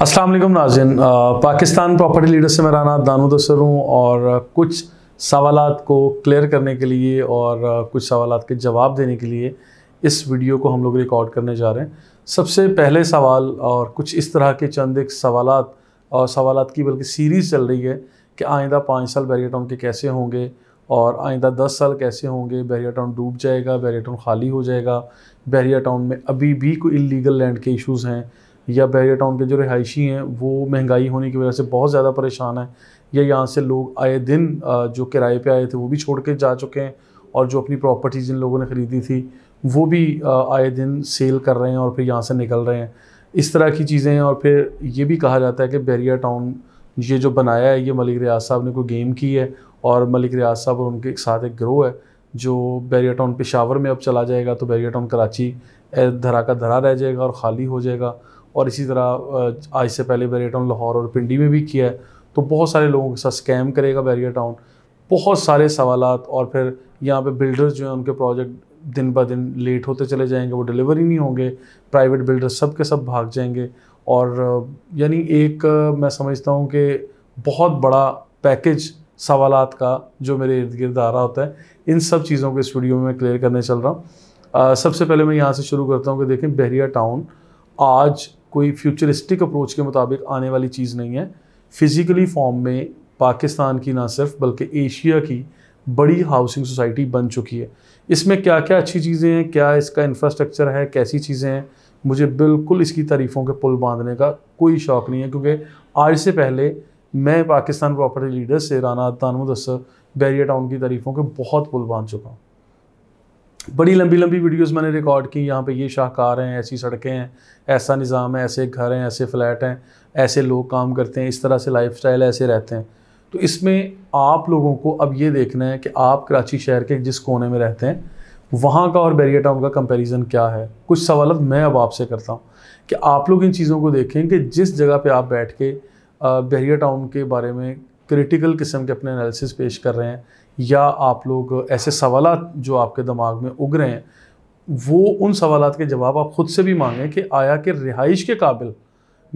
असलम नाजिन Pakistan property leader से मैं राना दानोद दसर हूँ और कुछ सवाल को क्लियर करने के लिए और कुछ सवाल के जवाब देने के लिए इस वीडियो को हम लोग रिकॉर्ड करने जा रहे हैं सबसे पहले सवाल और कुछ इस तरह के चंद एक सवाल और सवाल की बल्कि सीरीज़ चल रही है कि आइंदा पाँच साल बैरिया टाउन के कैसे होंगे और आइंदा दस साल कैसे होंगे बैरिया टाउन डूब जाएगा बैरिया टाउन खाली हो जाएगा बैरिया टाउन में अभी भी कोई इलीगल लैंड के इशूज़ हैं या बैरिया टाउन के जो रिहायशी हैं वो महंगाई होने की वजह से बहुत ज़्यादा परेशान हैं या यहाँ से लोग आए दिन जो किराए पे आए थे वो भी छोड़ के जा चुके हैं और जो अपनी प्रॉपर्टी जिन लोगों ने ख़रीदी थी वो भी आए दिन सेल कर रहे हैं और फिर यहाँ से निकल रहे हैं इस तरह की चीज़ें हैं और फिर ये भी कहा जाता है कि बैरिया टाउन ये जो बनाया है ये मलिक रियाज साहब ने कोई गेम की है और मलिक रियाज साहब और उनके साथ एक ग्रोह है जो बैरिया टाउन पेशावर में अब चला जाएगा तो बैरिया टाउन कराची धरा का धरा रह जाएगा और ख़ाली हो जाएगा और इसी तरह आज से पहले बैरिया टाउन लाहौर और पिंडी में भी किया है तो बहुत सारे लोगों के साथ स्कैम करेगा बैरिया टाउन बहुत सारे सवाल और फिर यहाँ पे बिल्डर्स जो हैं उनके प्रोजेक्ट दिन ब दिन लेट होते चले जाएंगे वो डिलीवरी नहीं होंगे प्राइवेट बिल्डर्स सब के सब भाग जाएंगे और यानी एक मैं समझता हूँ कि बहुत बड़ा पैकेज सवाल का जो मेरे इर्द गिर्द आ रहा होता है इन सब चीज़ों के स्टूडियो में क्लियर करने चल रहा हूँ सबसे पहले मैं यहाँ से शुरू करता हूँ कि देखें बहरिया टाउन आज कोई फ्यूचरिस्टिक अप्रोच के मुताबिक आने वाली चीज़ नहीं है फिज़िकली फॉर्म में पाकिस्तान की ना सिर्फ बल्कि एशिया की बड़ी हाउसिंग सोसाइटी बन चुकी है इसमें क्या क्या अच्छी चीज़ें हैं क्या इसका इंफ्रास्ट्रक्चर है कैसी चीज़ें हैं मुझे बिल्कुल इसकी तारीफ़ों के पुल बांधने का कोई शौक़ नहीं है क्योंकि आज से पहले मैं पाकिस्तान प्रॉपर्टी लीडर से राना तानमुदसर बैरिया टाउन की तारीफ़ों के बहुत पुल बांध चुका हूँ बड़ी लंबी लंबी वीडियोस मैंने रिकॉर्ड की यहाँ पे ये शाहकार हैं ऐसी सड़कें हैं ऐसा निज़ाम है ऐसे घर हैं ऐसे फ्लैट हैं ऐसे लोग काम करते हैं इस तरह से लाइफ स्टाइल ऐसे रहते हैं तो इसमें आप लोगों को अब ये देखना है कि आप कराची शहर के जिस कोने में रहते हैं वहाँ का और बैरिया टाउन का कंपैरिजन क्या है कुछ सवाल मैं अब आपसे करता हूँ कि आप लोग इन चीज़ों को देखें कि जिस जगह पे आप बैठ के बैरिया टाउन के बारे में क्रिटिकल किस्म के अपने एनालिसिस पेश कर रहे हैं या आप लोग ऐसे सवाल जो आपके दिमाग में उग रहे हैं वो उन सवाल के जवाब आप ख़ुद से भी मांगें कि आया कि रिहाइश के काबिल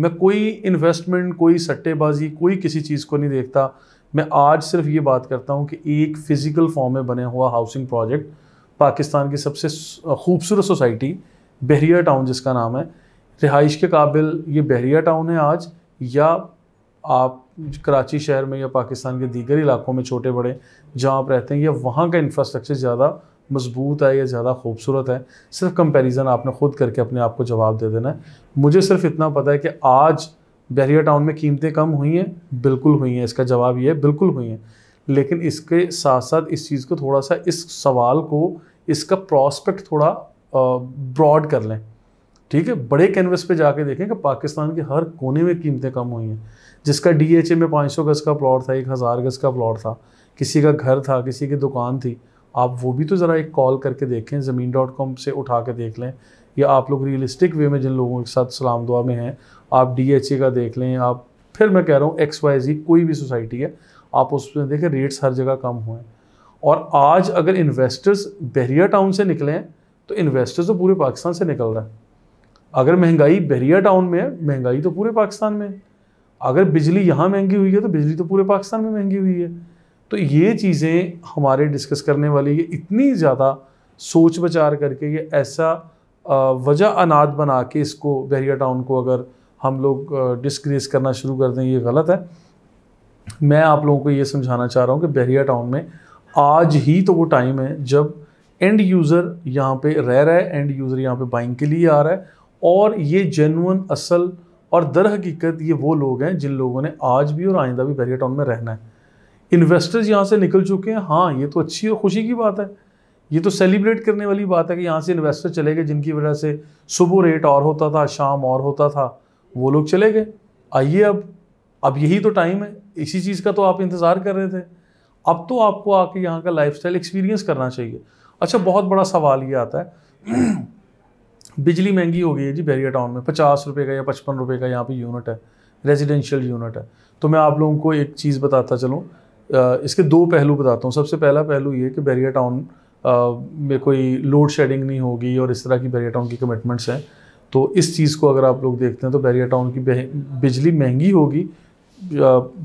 मैं कोई इन्वेस्टमेंट कोई सट्टेबाजी कोई किसी चीज़ को नहीं देखता मैं आज सिर्फ ये बात करता हूँ कि एक फ़िज़िकल फॉर्म में बने हुआ हाउसिंग प्रोजेक्ट पाकिस्तान की सबसे खूबसूरत सोसाइटी बहरिया टाउन जिसका नाम है रिहाइश के काबिल ये बहरिया टाउन है आज या आप कराची शहर में या पाकिस्तान के दीगर इलाकों में छोटे बड़े जहाँ आप रहते हैं या वहाँ का इंफ्रास्ट्रक्चर ज़्यादा मजबूत है या ज़्यादा खूबसूरत है सिर्फ कंपैरिजन आपने खुद करके अपने आप को जवाब दे देना है मुझे सिर्फ इतना पता है कि आज बहरिया टाउन में कीमतें कम हुई हैं बिल्कुल हुई हैं इसका जवाब ये है बिल्कुल हुई हैं लेकिन इसके साथ साथ इस चीज़ को थोड़ा सा इस सवाल को इसका प्रॉस्पेक्ट थोड़ा ब्रॉड कर लें ठीक है बड़े कैनवस पे जाके देखें कि पाकिस्तान के हर कोने में कीमतें कम हुई हैं जिसका ए में 500 गज़ का प्लॉट था एक हज़ार गज़ का प्लॉट था किसी का घर था किसी की दुकान थी आप वो भी तो ज़रा एक कॉल करके देखें ज़मीन डॉट कॉम से उठा के देख लें या आप लोग रियलिस्टिक वे में जिन लोगों के साथ सलाम दुआ में हैं आप डी का देख लें आप फिर मैं कह रहा हूँ एक्स वाई जी कोई भी सोसाइटी है आप उसमें देखें रेट्स हर जगह कम हुए और आज अगर इन्वेस्टर्स बहरिया टाउन से निकले हैं तो इन्वेस्टर्स तो पूरे पाकिस्तान से निकल रहा है अगर महंगाई बहरिया टाउन में है महंगाई तो पूरे पाकिस्तान में है अगर बिजली यहाँ महंगी हुई है तो बिजली तो पूरे पाकिस्तान में महंगी हुई है तो ये चीज़ें हमारे डिस्कस करने वाली ये इतनी ज़्यादा सोच विचार करके ये ऐसा वजह अनाज बना के इसको बहरिया टाउन को अगर हम लोग डिस्क्रेस करना शुरू कर दें ये गलत है मैं आप लोगों को ये समझाना चाह रहा हूँ कि बहरिया टाउन में आज ही तो वो टाइम है जब एंड यूज़र यहाँ पे रह रहा है एंड यूज़र यहाँ पे बाइंग के लिए आ रहा है और ये जेनुअन असल और दर हकीकत ये वो लोग हैं जिन लोगों ने आज भी और आइंदा भी बैरिया टाउन में रहना है इन्वेस्टर्स यहाँ से निकल चुके हैं हाँ ये तो अच्छी और खुशी की बात है ये तो सेलिब्रेट करने वाली बात है कि यहाँ से इन्वेस्टर चले गए जिनकी वजह से सुबह रेट और होता था शाम और होता था वो लोग चले गए आइए अब अब यही तो टाइम है इसी चीज़ का तो आप इंतज़ार कर रहे थे अब तो आपको आके यहाँ का लाइफ एक्सपीरियंस करना चाहिए अच्छा बहुत बड़ा सवाल ये आता है बिजली महंगी हो गई है जी बैरिया टाउन में पचास रुपये का या पचपन रुपये का यहाँ पे यूनिट है रेजिडेंशियल यूनिट है तो मैं आप लोगों को एक चीज़ बताता चलूँ इसके दो पहलू बताता हूँ सबसे पहला पहलू ये कि बैरिया टाउन में कोई लोड शेडिंग नहीं होगी और इस तरह की बैरिया टाउन की कमिटमेंट्स हैं तो इस चीज़ को अगर आप लोग देखते हैं तो बैरिया टाउन की बिजली महंगी होगी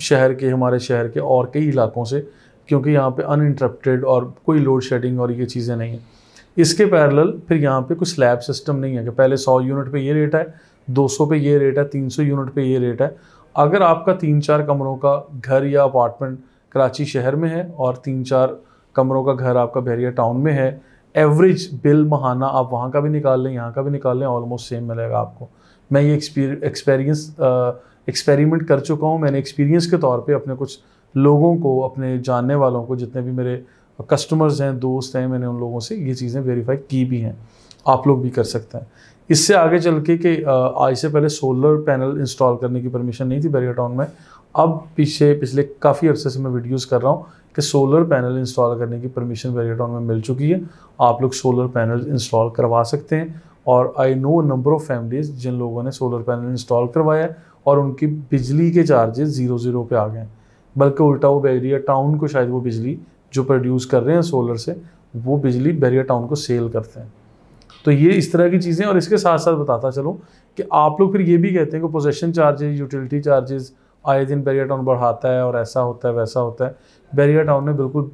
शहर के हमारे शहर के और कई इलाकों से क्योंकि यहाँ पे अनइंटरप्टेड और कोई लोड शेडिंग और ये चीज़ें नहीं हैं इसके पैरेलल फिर यहाँ पे कुछ स्लैब सिस्टम नहीं है कि पहले 100 यूनिट पे ये रेट है 200 पे ये रेट है 300 यूनिट पे ये रेट है अगर आपका तीन चार कमरों का घर या अपार्टमेंट कराची शहर में है और तीन चार कमरों का घर आपका बहरिया टाउन में है एवरेज बिल महाना आप वहाँ का भी निकाल लें यहाँ का भी निकाल लें ऑलमोस्ट सेम मिलेगा आपको मैं ये एक्सपीरियंस एक्सपेरिमेंट कर चुका हूँ मैंने एक्सपीरियंस के तौर पर अपने कुछ लोगों को अपने जानने वालों को जितने भी मेरे कस्टमर्स हैं दोस्त हैं मैंने उन लोगों से ये चीज़ें वेरीफाई की भी हैं आप लोग भी कर सकते हैं इससे आगे चल के कि आज से पहले सोलर पैनल इंस्टॉल करने की परमिशन नहीं थी बैरिया टाउन में अब पीछे पिछले काफ़ी अरसे से मैं वीडियोस कर रहा हूँ कि सोलर पैनल इंस्टॉल करने की परमिशन बैरिया टाउन में मिल चुकी है आप लोग सोलर पैनल इंस्टॉल करवा सकते हैं और I know number of families जिन लोगों ने सोलर पैनल इंस्टॉल करवाया और उनकी बिजली के चार्जेस ज़ीरो ज़ीरो पे आ गए बल्कि उल्टा वो बैरिया टाउन को शायद वो बिजली जो प्रोड्यूस कर रहे हैं सोलर से वो बिजली बैरियर टाउन को सेल करते हैं तो ये इस तरह की चीज़ें और इसके साथ साथ बताता चलो कि आप लोग फिर ये भी कहते हैं कि पोजेशन चार्जेज यूटिलिटी चार्जेस आए दिन बैरियर टाउन बढ़ाता है और ऐसा होता है वैसा होता है बैरियर टाउन ने बिल्कुल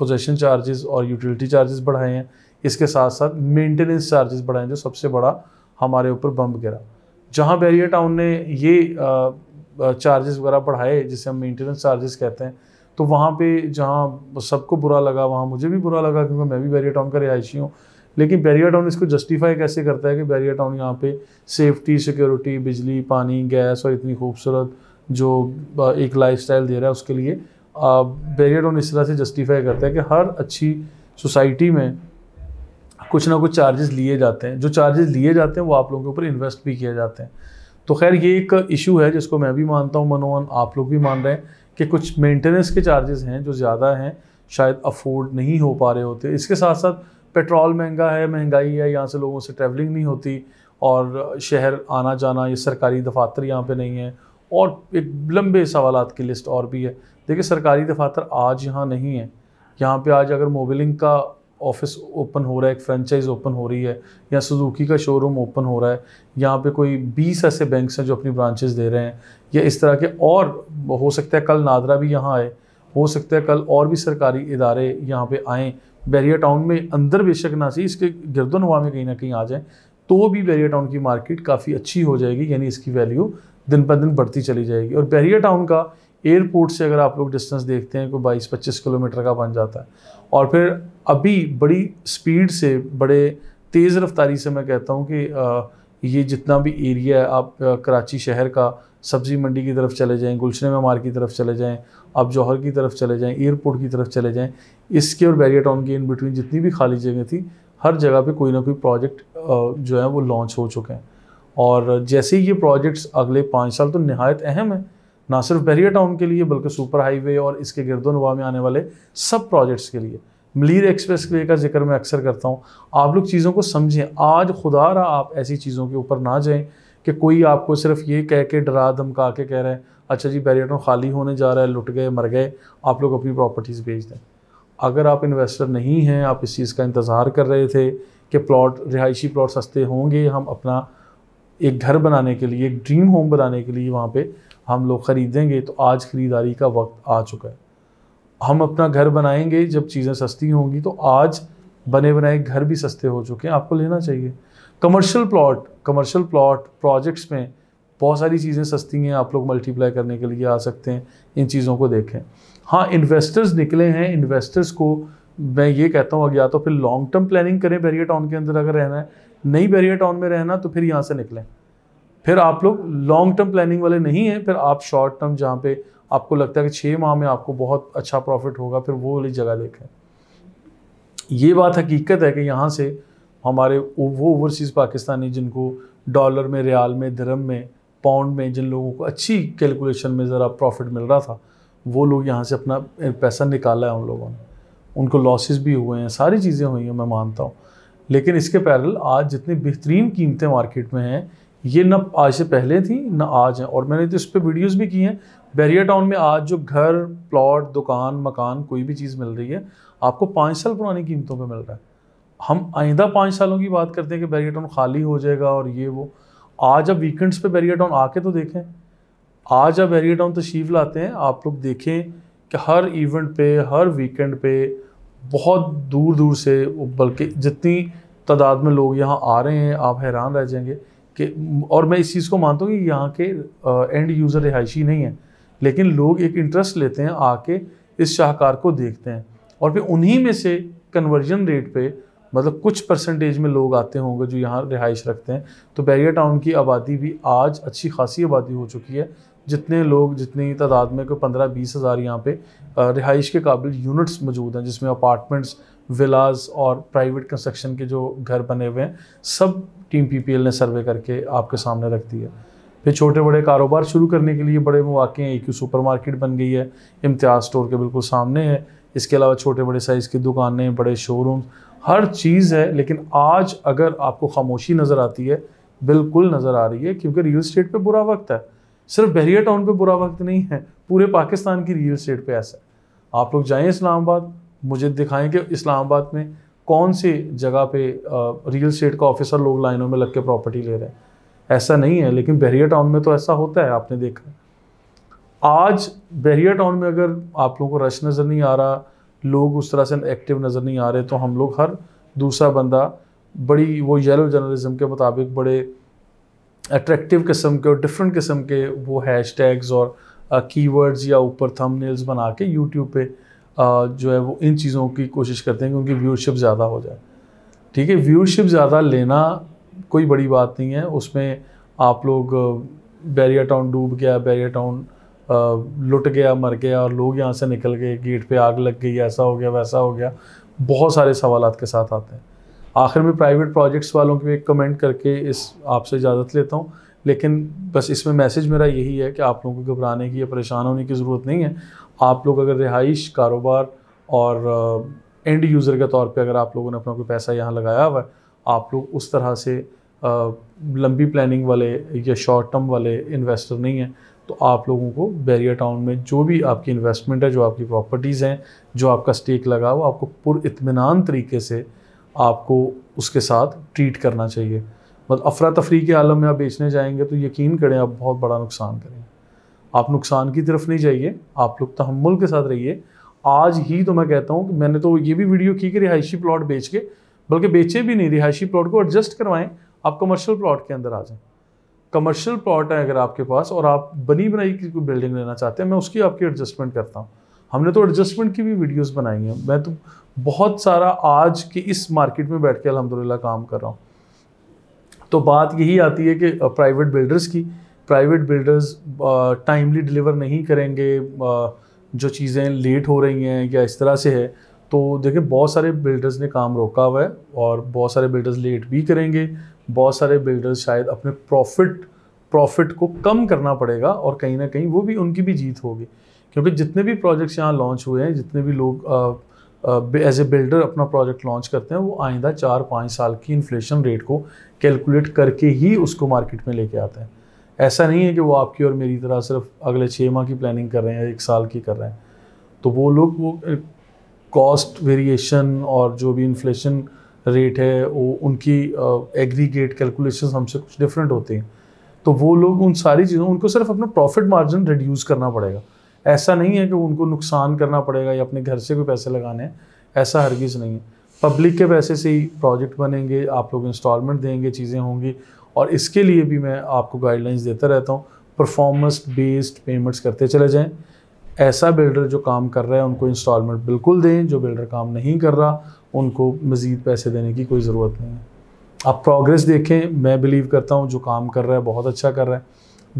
पोजेशन चार्जेस और यूटिलिटी चार्जेस बढ़ाए हैं इसके साथ साथ मेंटेनेंस चार्जेस बढ़ाए हैं जो सबसे बड़ा हमारे ऊपर बम गिरा जहाँ बैरियर टाउन ने ये चार्जेस वगैरह बढ़ाए जिसे हम मेंटेनेंस चार्जेस कहते हैं तो वहाँ पे जहाँ सबको बुरा लगा वहाँ मुझे भी बुरा लगा क्योंकि मैं भी बैरिया टाउन का रिहायशी हूँ लेकिन बैरिया टाउन इसको जस्टिफाई कैसे करता है कि बैरिया टाउन यहाँ पे सेफ्टी सिक्योरिटी बिजली पानी गैस और इतनी खूबसूरत जो एक लाइफ दे रहा है उसके लिए बैरिया टाउन इस तरह से जस्टिफाई करता है कि हर अच्छी सोसाइटी में कुछ ना कुछ चार्जेस लिए जाते हैं जो चार्जेस लिए जाते हैं वो आप लोगों के ऊपर इन्वेस्ट भी किए जाते हैं तो खैर ये एक इशू है जिसको मैं भी मानता हूँ मनोहन आप लोग भी मान रहे हैं कि कुछ मेंटेनेंस के चार्जेस हैं जो ज़्यादा हैं शायद अफोर्ड नहीं हो पा रहे होते इसके साथ साथ पेट्रोल महंगा है महंगाई है यहाँ से लोगों से ट्रैवलिंग नहीं होती और शहर आना जाना ये सरकारी दफातर यहाँ पे नहीं है और एक लंबे सवाल की लिस्ट और भी है देखिए सरकारी दफातर आज यहाँ नहीं है यहाँ पे आज अगर मोबिलिंग का ऑफिस ओपन हो रहा है एक फ्रेंचाइज ओपन हो रही है या सुजुकी का शोरूम ओपन हो रहा है यहाँ पे कोई बीस ऐसे बैंक हैं जो अपनी ब्रांचेस दे रहे हैं या इस तरह के और हो सकता है कल नादरा भी यहाँ आए हो सकता है कल और भी सरकारी इदारे यहाँ पे आएँ बैरिया टाउन में अंदर बेशक ना सही इसके गिरदो नवा में कहीं ना कहीं आ जाएँ तो भी बैरिया टाउन की मार्केट काफ़ी अच्छी हो जाएगी यानी इसकी वैल्यू दिन ब दिन बढ़ती चली जाएगी और बैरिया टाउन का एयरपोर्ट से अगर आप लोग डिस्टेंस देखते हैं कोई बाईस पच्चीस किलोमीटर का बन जाता है और फिर अभी बड़ी स्पीड से बड़े तेज़ रफ्तारी से मैं कहता हूँ कि आ, ये जितना भी एरिया है आप कराची शहर का सब्ज़ी मंडी की तरफ चले जाएं गुलशन मार की तरफ चले जाएं आप जौहर की तरफ चले जाएं एयरपोर्ट की तरफ चले जाएं इसके और बैरिया टाउन की इन बिटवीन जितनी भी खाली जगह थी हर जगह पे कोई ना कोई प्रोजेक्ट जो है वो लॉन्च हो चुके हैं और जैसे ही ये प्रोजेक्ट्स अगले पाँच साल तो नहायत अहम है ना सिर्फ बैरियर टाउन के लिए बल्कि सुपर हाईवे और इसके नवा में आने वाले सब प्रोजेक्ट्स के लिए मलिर एक्सप्रेस वे का जिक्र मैं अक्सर करता हूँ आप लोग चीज़ों को समझें आज खुदा रहा आप ऐसी चीज़ों के ऊपर ना जाएं कि कोई आपको सिर्फ ये कह के डरा धमका के कह रहे हैं अच्छा जी बैरियर टाउन खाली होने जा रहा है लुट गए मर गए आप लोग अपनी प्रॉपर्टीज़ बेच दें अगर आप इन्वेस्टर नहीं हैं आप इस चीज़ का इंतज़ार कर रहे थे कि प्लॉट रिहायशी प्लॉट सस्ते होंगे हम अपना एक घर बनाने के लिए एक ड्रीम होम बनाने के लिए वहाँ पर हम लोग ख़रीदेंगे तो आज ख़रीदारी का वक्त आ चुका है हम अपना घर बनाएंगे जब चीज़ें सस्ती होंगी तो आज बने बनाए घर भी सस्ते हो चुके हैं आपको लेना चाहिए commercial plot commercial plot projects में बहुत सारी चीज़ें सस्ती हैं आप लोग मल्टीप्लाई करने के लिए आ सकते हैं इन चीज़ों को देखें हाँ इन्वेस्टर्स निकले हैं इन्वेस्टर्स को मैं ये कहता हूँ या तो फिर लॉन्ग टर्म प्लानिंग करें बैरियर टाउन के अंदर अगर रहना है नहीं बैरियर टाउन में रहना तो फिर यहाँ से निकलें फिर आप लोग लॉन्ग टर्म प्लानिंग वाले नहीं हैं फिर आप शॉर्ट टर्म जहाँ पे आपको लगता है कि छः माह में आपको बहुत अच्छा प्रॉफिट होगा फिर वो वाली जगह देखें ये बात हकीकत है कि यहाँ से हमारे वो ओवरसीज़ पाकिस्तानी जिनको डॉलर में रियाल में धर्म में पाउंड में जिन लोगों को अच्छी कैलकुलेशन में ज़रा प्रॉफिट मिल रहा था वो लोग यहाँ से अपना पैसा निकाला है उन लोगों ने उनको लॉसेस भी हुए हैं सारी चीज़ें हुई हैं मैं मानता हूँ लेकिन इसके पैरल आज जितनी बेहतरीन कीमतें मार्केट में हैं ये न आज से पहले थी न आज है और मैंने तो इस पर वीडियोज़ भी की हैं बैरिया टाउन में आज जो घर प्लॉट दुकान मकान कोई भी चीज़ मिल रही है आपको पाँच साल पुरानी कीमतों पर मिल रहा है हम आइंदा पाँच सालों की बात करते हैं कि बैरिया टाउन खाली हो जाएगा और ये वो आज आप वीकेंड्स पे बैरिया टाउन आके तो देखें आज आप बैरिया टाउन तशीफ लाते हैं आप लोग देखें कि हर इवेंट पे हर वीकेंड पे बहुत दूर दूर से बल्कि जितनी तादाद में लोग यहाँ आ रहे हैं आप हैरान रह जाएंगे कि और मैं इस चीज़ को मानता हूँ कि यहाँ के एंड यूज़र रिहायशी नहीं है लेकिन लोग एक इंटरेस्ट लेते हैं आके इस शाहकार को देखते हैं और फिर उन्हीं में से कन्वर्जन रेट पे मतलब कुछ परसेंटेज में लोग आते होंगे जो यहाँ रिहाइश रखते हैं तो बैरिया टाउन की आबादी भी आज अच्छी खासी आबादी हो चुकी है जितने लोग जितनी तादाद में कोई पंद्रह बीस हज़ार यहाँ पे रिहाइश के काबिल यूनिट्स मौजूद हैं जिसमें अपार्टमेंट्स विलाज और प्राइवेट कंस्ट्रक्शन के जो घर बने हुए हैं सब टीम पीपीएल ने सर्वे करके आपके सामने रख दिया फिर छोटे बड़े कारोबार शुरू करने के लिए बड़े मौाक़े हैं एक सुपर मार्केट बन गई है इम्तियाज़ स्टोर के बिल्कुल सामने है इसके अलावा छोटे बड़े साइज़ की दुकानें बड़े शोरूम हर चीज़ है लेकिन आज अगर आपको खामोशी नज़र आती है बिल्कुल नज़र आ रही है क्योंकि रियल स्टेट पर बुरा वक्त है सिर्फ बहरिया टाउन पे बुरा वक्त नहीं है पूरे पाकिस्तान की रियल स्टेट पे ऐसा है आप लोग जाएं इस्लामाबाद मुझे दिखाएं कि इस्लामाबाद में कौन सी जगह पे रियल स्टेट का ऑफिसर लोग लाइनों में लग के प्रॉपर्टी ले रहे हैं ऐसा नहीं है लेकिन बहरिया टाउन में तो ऐसा होता है आपने देखा आज बहरिया टाउन में अगर आप लोगों को रश नज़र नहीं आ रहा लोग उस तरह से एक्टिव नज़र नहीं आ रहे तो हम लोग हर दूसरा बंदा बड़ी वो येलो जर्नलिज्म के मुताबिक बड़े अट्रैक्टिव किस्म के और डिफरेंट किस्म के वो हैश टैग्स और कीवर्ड्स uh, या ऊपर थंबनेल्स बना के यूट्यूब पे uh, जो है वो इन चीज़ों की कोशिश करते हैं कि उनकी व्यूरशिप ज़्यादा हो जाए ठीक है व्यूरशिप ज़्यादा लेना कोई बड़ी बात नहीं है उसमें आप लोग बैरियर uh, टाउन डूब गया बैरियर टाउन लुट गया मर गया और लोग यहाँ से निकल गए गेट पे आग लग गई ऐसा हो गया वैसा हो गया बहुत सारे सवाल के साथ आते हैं आखिर में प्राइवेट प्रोजेक्ट्स वालों की भी कमेंट करके इस आपसे इजाज़त लेता हूँ लेकिन बस इसमें मैसेज मेरा यही है कि आप लोगों को घबराने की या परेशान होने की ज़रूरत नहीं है आप लोग अगर रिहाइश कारोबार और एंड यूज़र के तौर पे अगर आप लोगों ने अपना कोई पैसा यहाँ लगाया हुआ है आप लोग उस तरह से आ, लंबी प्लानिंग वाले या शॉर्ट टर्म वाले इन्वेस्टर नहीं हैं तो आप लोगों को बैरियर टाउन में जो भी आपकी इन्वेस्टमेंट है जो आपकी प्रॉपर्टीज़ हैं जो आपका स्टेक लगा हुआ आपको पुरमान तरीके से आपको उसके साथ ट्रीट करना चाहिए मतलब अफरा तफरी के आलम में आप बेचने जाएंगे तो यकीन करें आप बहुत बड़ा नुकसान करें आप नुकसान की तरफ नहीं जाइए आप लोग तहमुल के साथ रहिए आज ही तो मैं कहता हूँ कि मैंने तो ये भी वीडियो की कि रिहायशी प्लाट बेच के बल्कि बेचे भी नहीं रिहायशी प्लाट को एडजस्ट करवाएं आप कमर्शियल प्लाट के अंदर आ जाएं कमर्शियल प्लाट है अगर आपके पास और आप बनी बनाई की कोई बिल्डिंग लेना चाहते हैं मैं उसकी आपकी एडजस्टमेंट करता हूँ हमने तो एडजस्टमेंट की भी वीडियोस बनाई हैं मैं तो बहुत सारा आज के इस मार्केट में बैठ के अलहमदिल्ला काम कर रहा हूँ तो बात यही आती है कि प्राइवेट बिल्डर्स की प्राइवेट बिल्डर्स टाइमली डिलीवर नहीं करेंगे जो चीज़ें लेट हो रही हैं या इस तरह से है तो देखिए बहुत सारे बिल्डर्स ने काम रोका हुआ है और बहुत सारे बिल्डर्स लेट भी करेंगे बहुत सारे बिल्डर्स शायद अपने प्रॉफिट प्रॉफिट को कम करना पड़ेगा और कहीं ना कहीं वो भी उनकी भी जीत होगी क्योंकि जितने भी प्रोजेक्ट्स यहाँ लॉन्च हुए हैं जितने भी लोग एज ए बिल्डर अपना प्रोजेक्ट लॉन्च करते हैं वो आइंदा चार पाँच साल की इन्फ्लेशन रेट को कैलकुलेट करके ही उसको मार्केट में लेके आते हैं ऐसा नहीं है कि वो आपकी और मेरी तरह सिर्फ अगले छः माह की प्लानिंग कर रहे हैं या एक साल की कर रहे हैं तो वो लोग वो कॉस्ट वेरिएशन और जो भी इन्फ्लेशन रेट है वो उनकी एग्रीगेट कैलकुलेशन हमसे कुछ डिफरेंट होते हैं तो वो लोग उन सारी चीज़ों उनको सिर्फ अपना प्रॉफिट मार्जिन रिड्यूस करना पड़ेगा ऐसा नहीं है कि उनको नुकसान करना पड़ेगा या अपने घर से कोई पैसे लगाने हैं ऐसा हरगिज़ नहीं है पब्लिक के पैसे से ही प्रोजेक्ट बनेंगे आप लोग इंस्टॉलमेंट देंगे चीज़ें होंगी और इसके लिए भी मैं आपको गाइडलाइंस देता रहता हूँ परफॉर्मेंस बेस्ड पेमेंट्स करते चले जाएँ ऐसा बिल्डर जो काम कर रहा है उनको इंस्टॉलमेंट बिल्कुल दें जो बिल्डर काम नहीं कर रहा उनको मज़ीद पैसे देने की कोई ज़रूरत नहीं है आप प्रोग्रेस देखें मैं बिलीव करता हूँ जो काम कर रहा है बहुत अच्छा कर रहा है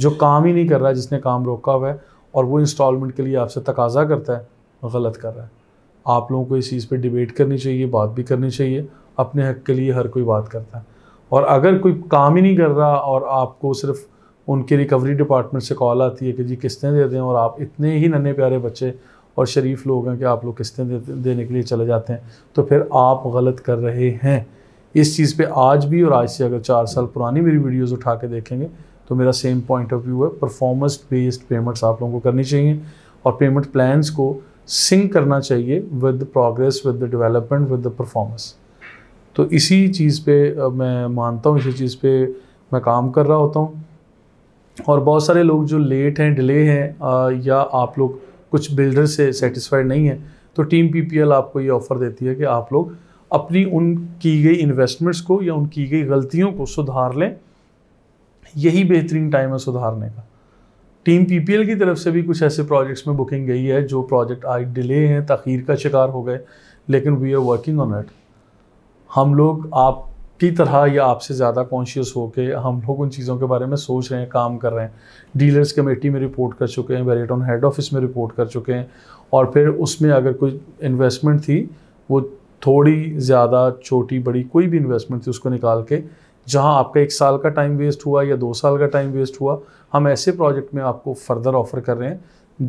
जो काम ही नहीं कर रहा है जिसने काम रोका हुआ है और वो इंस्टॉलमेंट के लिए आपसे तकाजा करता है गलत कर रहा है आप लोगों को इस चीज़ पे डिबेट करनी चाहिए बात भी करनी चाहिए अपने हक के लिए हर कोई बात करता है और अगर कोई काम ही नहीं कर रहा और आपको सिर्फ उनके रिकवरी डिपार्टमेंट से कॉल आती है कि जी किस्तें दे दें और आप इतने ही नन्हे प्यारे बच्चे और शरीफ लोग हैं कि आप लोग किस्तें दे, देने के लिए चले जाते हैं तो फिर आप गलत कर रहे हैं इस चीज़ पे आज भी और आज से अगर चार साल पुरानी मेरी वीडियोस उठा के देखेंगे तो मेरा सेम पॉइंट ऑफ व्यू है परफॉर्मेंस बेस्ड पेमेंट्स आप लोगों को करनी चाहिए और पेमेंट प्लान्स को सिंक करना चाहिए with progress with the development with the performance तो इसी चीज़ पे मैं मानता हूँ इसी चीज़ पे मैं काम कर रहा होता हूँ और बहुत सारे लोग जो लेट हैं डिले हैं या आप लोग कुछ बिल्डर से सेटिस्फाइड नहीं है तो टीम पीपीएल आपको ये ऑफ़र देती है कि आप लोग अपनी उन की गई इन्वेस्टमेंट्स को या उन की गई गलतियों को सुधार लें यही बेहतरीन टाइम है सुधारने का टीम पीपीएल की तरफ से भी कुछ ऐसे प्रोजेक्ट्स में बुकिंग गई है जो प्रोजेक्ट आज डिले हैं तखीर का शिकार हो गए लेकिन we are working on it हम लोग आपकी तरह या आपसे ज़्यादा कॉन्शियस हो के हम लोग उन चीज़ों के बारे में सोच रहे हैं काम कर रहे हैं डीलर्स कमेटी में रिपोर्ट कर चुके हैं वेरेटॉन हेड ऑफिस में रिपोर्ट कर चुके हैं और फिर उसमें अगर कोई इन्वेस्टमेंट थी वो थोड़ी ज़्यादा छोटी बड़ी कोई भी इन्वेस्टमेंट थी उसको निकाल के जहां आपका एक साल का टाइम वेस्ट हुआ या दो साल का टाइम वेस्ट हुआ हम ऐसे प्रोजेक्ट में आपको फर्दर ऑफर कर रहे हैं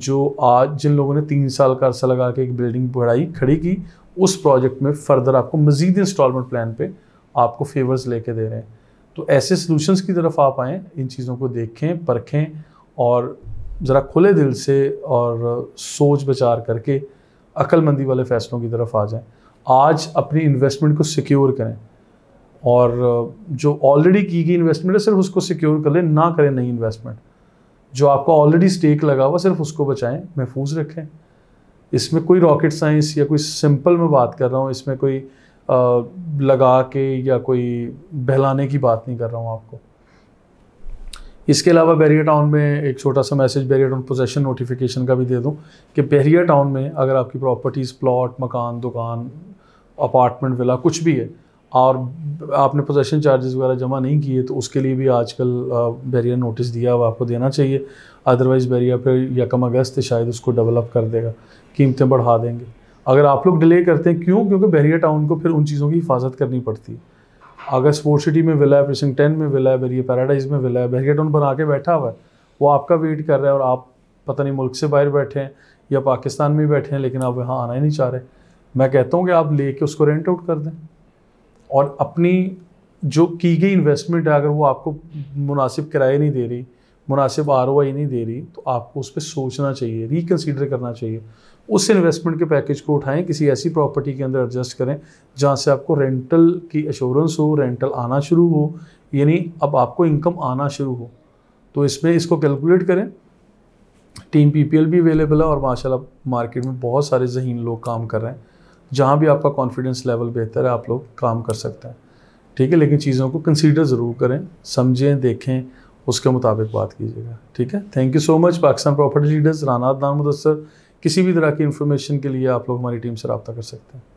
जो आज जिन लोगों ने तीन साल का अर्सा लगा के एक बिल्डिंग बढ़ाई खड़ी की उस प्रोजेक्ट में फर्दर आपको मजीद इंस्टॉलमेंट प्लान पे आपको फेवर्स लेके दे रहे हैं तो ऐसे सोल्यूशंस की तरफ आप आएँ इन चीज़ों को देखें परखें और ज़रा खुले दिल से और सोच विचार करके अक्लमंदी वाले फैसलों की तरफ आ जाएं आज अपनी इन्वेस्टमेंट को सिक्योर करें और जो ऑलरेडी की गई इन्वेस्टमेंट है सिर्फ उसको सिक्योर कर लें ना करें नई इन्वेस्टमेंट जो आपका ऑलरेडी स्टेक लगा हुआ सिर्फ उसको बचाएं महफूज रखें इसमें कोई रॉकेट साइंस या कोई सिंपल मैं बात कर रहा हूँ इसमें कोई आ, लगा के या कोई बहलाने की बात नहीं कर रहा हूँ आपको इसके अलावा बैरिया टाउन में एक छोटा सा message Bahria town possession notification का भी दे दूँ कि बैरिया टाउन में अगर आपकी प्रॉपर्टीज़ प्लॉट मकान दुकान अपार्टमेंट विला कुछ भी है और आपने पोजेशन चार्जेस वगैरह जमा नहीं किए तो उसके लिए भी आजकल बैरियर नोटिस दिया हुआ आपको देना चाहिए अदरवाइज़ बैरियर पर यकम अगस्त शायद उसको डेवलप कर देगा कीमतें बढ़ा देंगे अगर आप लोग डिले करते हैं क्यों क्योंकि बैरियर टाउन को फिर उन चीज़ों की हिफाजत करनी पड़ती है अगर स्पोर्ट सिटी में विला है प्रिसिंग टेन में विला है बैरिया पैराडाइज में विला है बैरिया टाउन बना के बैठा हुआ है वो आपका वेट कर रहा है और आप पता नहीं मुल्क से बाहर बैठे हैं या पाकिस्तान में बैठे हैं लेकिन आप यहाँ आना ही नहीं चाह रहे मैं कहता हूँ कि आप लेके उसको रेंट आउट कर दें और अपनी जो की गई इन्वेस्टमेंट है अगर वो आपको मुनासिब किराए नहीं दे रही मुनासिब आर नहीं दे रही तो आपको उस पर सोचना चाहिए रिकन्सिडर करना चाहिए उस इन्वेस्टमेंट के पैकेज को उठाएं किसी ऐसी प्रॉपर्टी के अंदर एडजस्ट करें जहाँ से आपको रेंटल की अश्योरेंस हो रेंटल आना शुरू हो यानी अब आपको इनकम आना शुरू हो तो इसमें इसको कैलकुलेट करें टीम पीपीएल भी अवेलेबल है और माशाल्लाह मार्केट में बहुत सारे जहीन लोग काम कर रहे हैं जहाँ भी आपका कॉन्फिडेंस लेवल बेहतर है आप लोग काम कर सकते हैं ठीक है लेकिन चीज़ों को कंसीडर ज़रूर करें समझें देखें उसके मुताबिक बात कीजिएगा ठीक है thank you so much Pakistan property leaders Rana दान मुदसर किसी भी तरह की इन्फॉर्मेशन के लिए आप लोग हमारी टीम से रबता कर सकते हैं